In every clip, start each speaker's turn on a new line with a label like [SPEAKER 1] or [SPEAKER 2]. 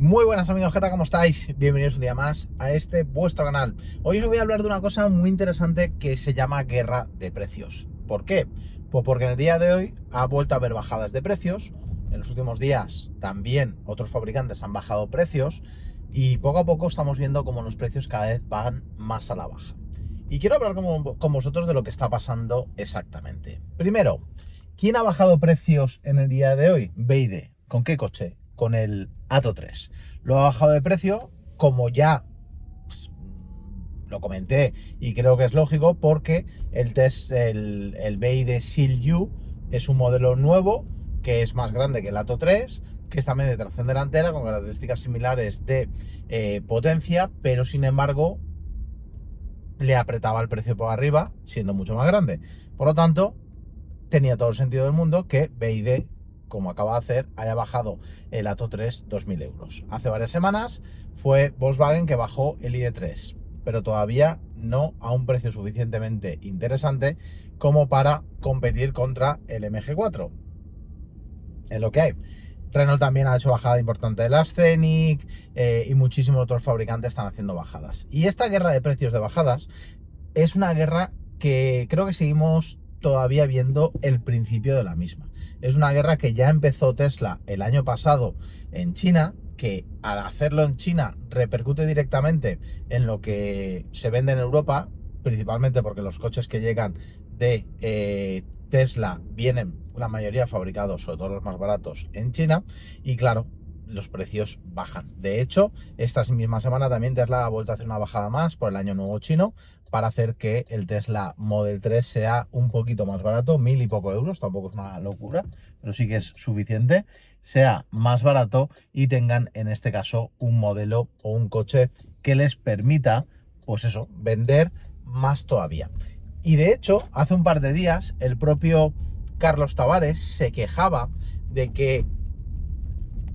[SPEAKER 1] Muy buenas amigos, ¿qué ¿Cómo estáis? Bienvenidos un día más a este vuestro canal. Hoy os voy a hablar de una cosa muy interesante que se llama guerra de precios. ¿Por qué? Pues porque en el día de hoy ha vuelto a haber bajadas de precios. En los últimos días también otros fabricantes han bajado precios y poco a poco estamos viendo como los precios cada vez van más a la baja. Y quiero hablar con, con vosotros de lo que está pasando exactamente. Primero, ¿quién ha bajado precios en el día de hoy? Beide. ¿Con qué coche? con el Ato 3. Lo ha bajado de precio, como ya pues, lo comenté y creo que es lógico, porque el test, el, el Seal U es un modelo nuevo que es más grande que el Ato 3, que es también de tracción delantera, con características similares de eh, potencia, pero sin embargo le apretaba el precio por arriba, siendo mucho más grande. Por lo tanto, tenía todo el sentido del mundo que BID como acaba de hacer, haya bajado el ATO 3 2.000 euros. Hace varias semanas fue Volkswagen que bajó el ID3, pero todavía no a un precio suficientemente interesante como para competir contra el MG4. En lo que hay. Renault también ha hecho bajada importante la Scenic eh, y muchísimos otros fabricantes están haciendo bajadas. Y esta guerra de precios de bajadas es una guerra que creo que seguimos todavía viendo el principio de la misma es una guerra que ya empezó Tesla el año pasado en China, que al hacerlo en China repercute directamente en lo que se vende en Europa, principalmente porque los coches que llegan de eh, Tesla vienen la mayoría fabricados, sobre todo los más baratos, en China. Y claro, los precios bajan. De hecho, esta misma semana también Tesla ha vuelto a hacer una bajada más por el año nuevo chino para hacer que el Tesla Model 3 sea un poquito más barato, mil y poco euros, tampoco es una locura, pero sí que es suficiente, sea más barato y tengan en este caso un modelo o un coche que les permita, pues eso, vender más todavía. Y de hecho, hace un par de días el propio Carlos Tavares se quejaba de que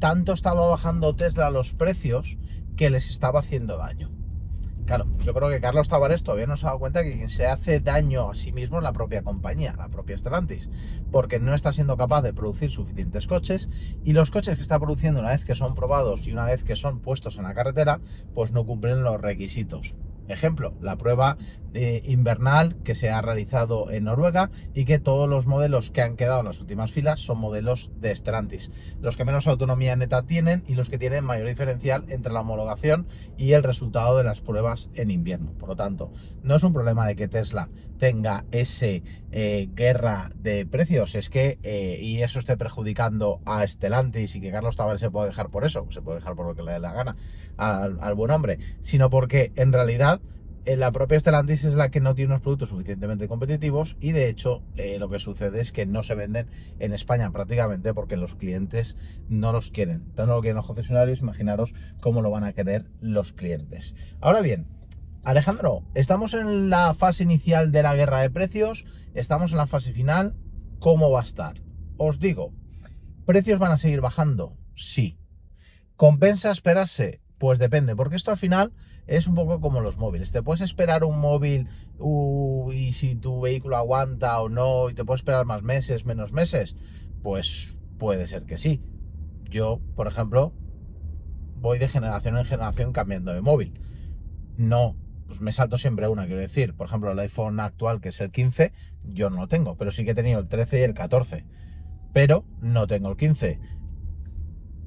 [SPEAKER 1] tanto estaba bajando Tesla los precios que les estaba haciendo daño. Claro, yo creo que Carlos Tavares todavía no se ha dado cuenta que quien se hace daño a sí mismo es la propia compañía, la propia Stellantis, porque no está siendo capaz de producir suficientes coches y los coches que está produciendo una vez que son probados y una vez que son puestos en la carretera, pues no cumplen los requisitos. Ejemplo, la prueba eh, invernal que se ha realizado en Noruega y que todos los modelos que han quedado en las últimas filas son modelos de Estelantis, Los que menos autonomía neta tienen y los que tienen mayor diferencial entre la homologación y el resultado de las pruebas en invierno. Por lo tanto, no es un problema de que Tesla tenga ese eh, guerra de precios, es que eh, y eso esté perjudicando a Estelantis y que Carlos Tavares se pueda dejar por eso, se puede dejar por lo que le dé la gana al buen hombre, sino porque en realidad eh, la propia Estelantis es la que no tiene unos productos suficientemente competitivos y de hecho eh, lo que sucede es que no se venden en España prácticamente porque los clientes no los quieren. Tanto no lo quieren los concesionarios, imaginaros cómo lo van a querer los clientes. Ahora bien, Alejandro, estamos en la fase inicial de la guerra de precios, estamos en la fase final, ¿cómo va a estar? Os digo, ¿precios van a seguir bajando? Sí. ¿Compensa esperarse? Pues depende, porque esto al final es un poco como los móviles. Te puedes esperar un móvil uh, y si tu vehículo aguanta o no, y te puedes esperar más meses, menos meses, pues puede ser que sí. Yo, por ejemplo, voy de generación en generación cambiando de móvil. No, pues me salto siempre una, quiero decir. Por ejemplo, el iPhone actual, que es el 15, yo no lo tengo, pero sí que he tenido el 13 y el 14. Pero no tengo el 15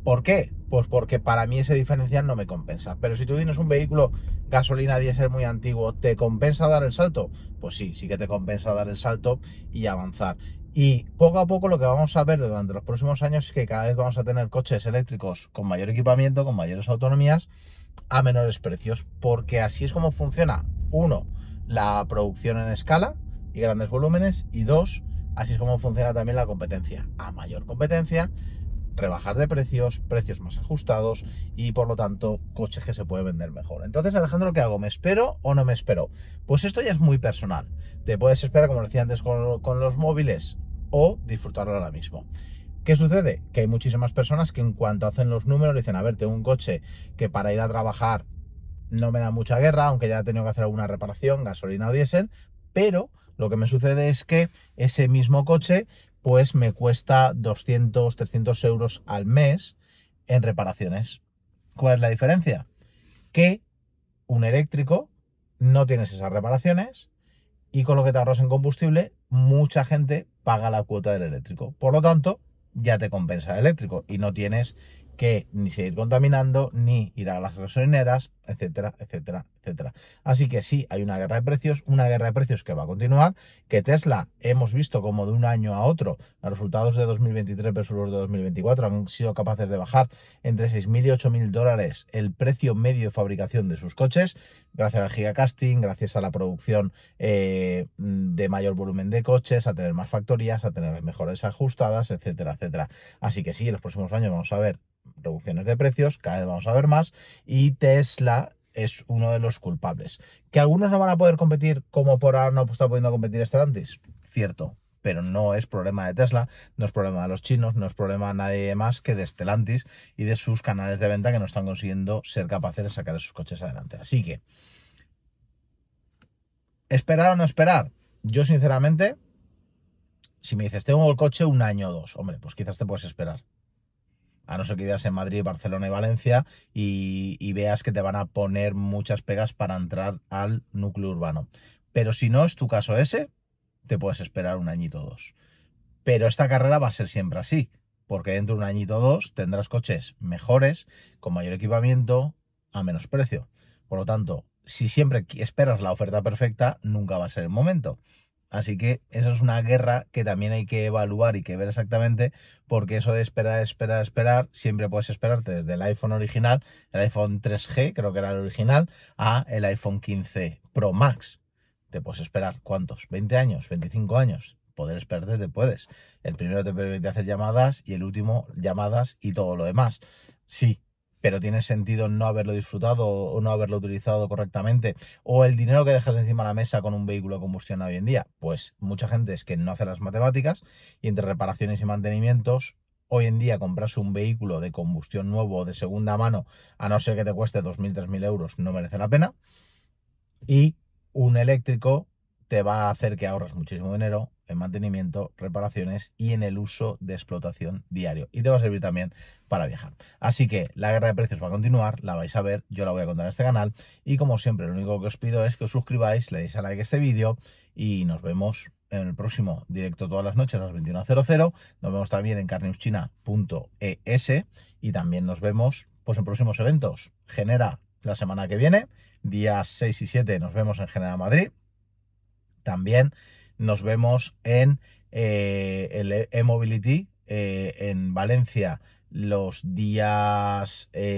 [SPEAKER 1] ¿Por qué? Pues porque para mí ese diferencial no me compensa. Pero si tú tienes un vehículo gasolina diésel muy antiguo, ¿te compensa dar el salto? Pues sí, sí que te compensa dar el salto y avanzar. Y poco a poco lo que vamos a ver durante los próximos años es que cada vez vamos a tener coches eléctricos con mayor equipamiento, con mayores autonomías, a menores precios, porque así es como funciona, uno, la producción en escala y grandes volúmenes, y dos, así es como funciona también la competencia. A mayor competencia, rebajar de precios, precios más ajustados y por lo tanto coches que se puede vender mejor. Entonces, Alejandro, ¿qué hago? ¿Me espero o no me espero? Pues esto ya es muy personal. Te puedes esperar, como decía antes, con, los móviles o disfrutarlo ahora mismo. ¿Qué sucede? Que hay muchísimas personas que en cuanto hacen los números dicen, a ver, tengo un coche que para ir a trabajar no me da mucha guerra, aunque ya he tenido que hacer alguna reparación, gasolina o diésel, pero lo que me sucede es que ese mismo coche pues me cuesta 200, 300 euros al mes en reparaciones. ¿Cuál es la diferencia? Que un eléctrico no tienes esas reparaciones y con lo que te ahorras en combustible, mucha gente paga la cuota del eléctrico. Por lo tanto, ya te compensa el eléctrico y no tienes que ni seguir contaminando, ni ir a las gasolineras, etcétera, etcétera, etcétera. Así que sí, hay una guerra de precios, una guerra de precios que va a continuar, que Tesla hemos visto como de un año a otro, los resultados de 2023 versus los de 2024 han sido capaces de bajar entre 6.000 y 8.000 dólares el precio medio de fabricación de sus coches, gracias al gigacasting, gracias a la producción eh, de mayor volumen de coches, a tener más factorías, a tener mejores ajustadas, etcétera, etcétera. Así que sí, en los próximos años vamos a ver reducciones de precios, cada vez vamos a ver más, y Tesla es uno de los culpables. ¿Que algunos no van a poder competir como por ahora no está pudiendo competir estelantis Cierto, pero no es problema de Tesla, no es problema de los chinos, no es problema de nadie más que de estelantis y de sus canales de venta que no están consiguiendo ser capaces de sacar esos coches adelante. Así que, ¿esperar o no esperar? Yo sinceramente, si me dices, tengo el coche un año o dos, hombre, pues quizás te puedes esperar a no ser que vivas en Madrid, Barcelona y Valencia y, y veas que te van a poner muchas pegas para entrar al núcleo urbano. Pero si no es tu caso ese, te puedes esperar un añito o dos. Pero esta carrera va a ser siempre así, porque dentro de un añito o dos tendrás coches mejores, con mayor equipamiento, a menos precio. Por lo tanto, si siempre esperas la oferta perfecta, nunca va a ser el momento. Así que esa es una guerra que también hay que evaluar y que ver exactamente, porque eso de esperar, esperar, esperar, siempre puedes esperarte desde el iPhone original, el iPhone 3G, creo que era el original, a el iPhone 15 Pro Max. Te puedes esperar cuántos, 20 años, 25 años, poder esperarte te puedes. El primero te permite hacer llamadas y el último llamadas y todo lo demás. Sí, pero tiene sentido no haberlo disfrutado o no haberlo utilizado correctamente, o el dinero que dejas encima de la mesa con un vehículo de combustión hoy en día. Pues mucha gente es que no hace las matemáticas y entre reparaciones y mantenimientos, hoy en día comprarse un vehículo de combustión nuevo o de segunda mano, a no ser que te cueste 2.000, 3.000 euros, no merece la pena. Y un eléctrico te va a hacer que ahorres muchísimo dinero, en mantenimiento, reparaciones y en el uso de explotación diario. Y te va a servir también para viajar. Así que la guerra de precios va a continuar, la vais a ver, yo la voy a contar en este canal. Y como siempre, lo único que os pido es que os suscribáis, le deis a like a este vídeo y nos vemos en el próximo directo todas las noches a las 21.00. Nos vemos también en carneuschina.es y también nos vemos pues, en próximos eventos. Genera la semana que viene, días 6 y 7 nos vemos en Genera Madrid. También nos vemos en eh, el e-mobility eh, en Valencia los días 13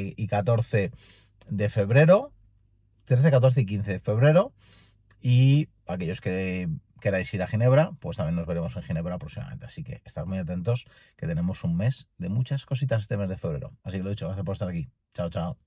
[SPEAKER 1] eh, y 14 de febrero. 13, 14 y 15 de febrero. Y aquellos que queráis ir a Ginebra, pues también nos veremos en Ginebra próximamente. Así que estar muy atentos, que tenemos un mes de muchas cositas este mes de febrero. Así que lo dicho, gracias por estar aquí. Chao, chao.